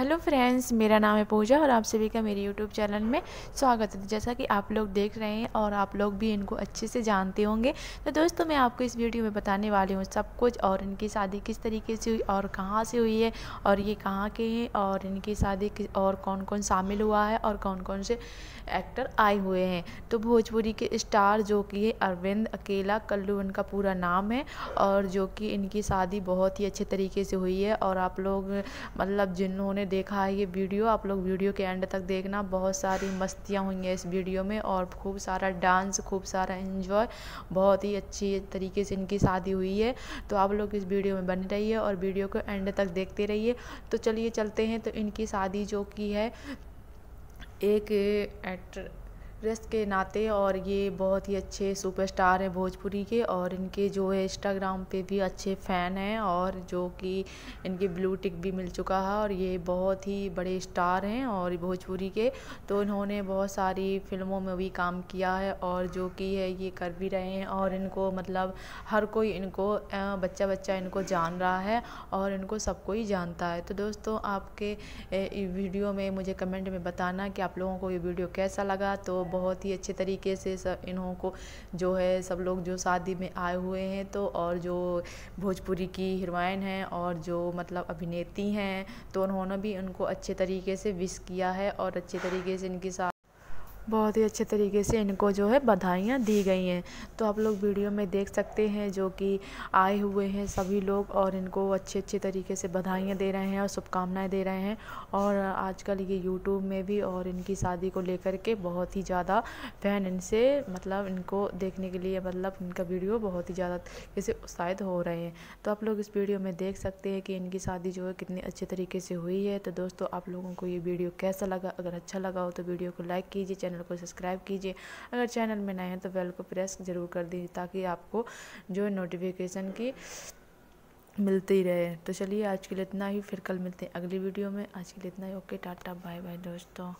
hello friends मेरा नाम है पूजा और आप सभी का मेरे यूट्यूब चैनल में स्वागत है जैसा कि आप लोग देख रहे हैं और आप लोग भी इनको अच्छे से जानते होंगे तो दोस्तों मैं आपको इस वीडियो में बताने वाली हूँ सब कुछ और इनकी शादी किस तरीके से हुई और कहाँ से हुई है और ये कहाँ के हैं और इनकी शादी और कौन कौन शामिल हुआ है और कौन कौन से एक्टर आए हुए हैं तो भोजपुरी के स्टार जो कि है अरविंद अकेला कल्लू उनका पूरा नाम है और जो कि इनकी शादी बहुत ही अच्छे तरीके से हुई है और आप लोग मतलब जिन्होंने देखा है ये वीडियो आप लोग वीडियो के एंड तक देखना बहुत सारी मस्तियाँ हुई हैं इस वीडियो में और खूब सारा डांस खूब सारा इन्जॉय बहुत ही अच्छी तरीके से इनकी शादी हुई है तो आप लोग इस वीडियो में बने रहिए और वीडियो को एंड तक देखते रहिए तो चलिए चलते हैं तो इनकी शादी जो की है एक एक्टर एक्ट्रेस के नाते और ये बहुत ही अच्छे सुपरस्टार हैं भोजपुरी के और इनके जो है इंस्टाग्राम पे भी अच्छे फ़ैन हैं और जो कि इनके ब्लू टिक भी मिल चुका है और ये बहुत ही बड़े स्टार हैं और भोजपुरी के तो इन्होंने बहुत सारी फिल्मों में भी काम किया है और जो कि है ये कर भी रहे हैं और इनको मतलब हर कोई इनको बच्चा बच्चा इनको जान रहा है और इनको सब कोई जानता है तो दोस्तों आपके वीडियो में मुझे कमेंट में बताना कि आप लोगों को ये वीडियो कैसा लगा तो बहुत ही अच्छे तरीके से सब इन्हों को जो है सब लोग जो शादी में आए हुए हैं तो और जो भोजपुरी की हीरोइन हैं और जो मतलब अभिनेत्री हैं तो उन्होंने भी उनको अच्छे तरीके से विश किया है और अच्छे तरीके से इनकी शादी बहुत ही अच्छे तरीके से इनको जो है बधाइयाँ दी गई हैं तो आप लोग वीडियो में देख सकते हैं जो कि आए हुए हैं सभी लोग और इनको अच्छे अच्छे तरीके से बधाइयाँ दे रहे हैं और शुभकामनाएँ दे रहे हैं और आजकल ये यूट्यूब में भी और इनकी शादी को लेकर के बहुत ही ज़्यादा फैन इनसे मतलब इनको देखने के लिए मतलब इनका वीडियो बहुत ही ज़्यादा इसे उत्साहित हो रहे हैं तो आप लोग इस वीडियो में देख सकते हैं कि इनकी शादी जो है कितने अच्छे तरीके से हुई है तो दोस्तों आप लोगों को ये वीडियो कैसा लगा अगर अच्छा लगा हो तो वीडियो को लाइक कीजिए चैनल चैनल को सब्सक्राइब कीजिए अगर चैनल में नए हैं तो बेल को प्रेस ज़रूर कर दीजिए ताकि आपको जो नोटिफिकेशन की मिलते ही रहे तो चलिए आज के लिए इतना ही फिर कल मिलते हैं अगली वीडियो में आज के लिए इतना ही ओके टाटा बाय बाय दोस्तों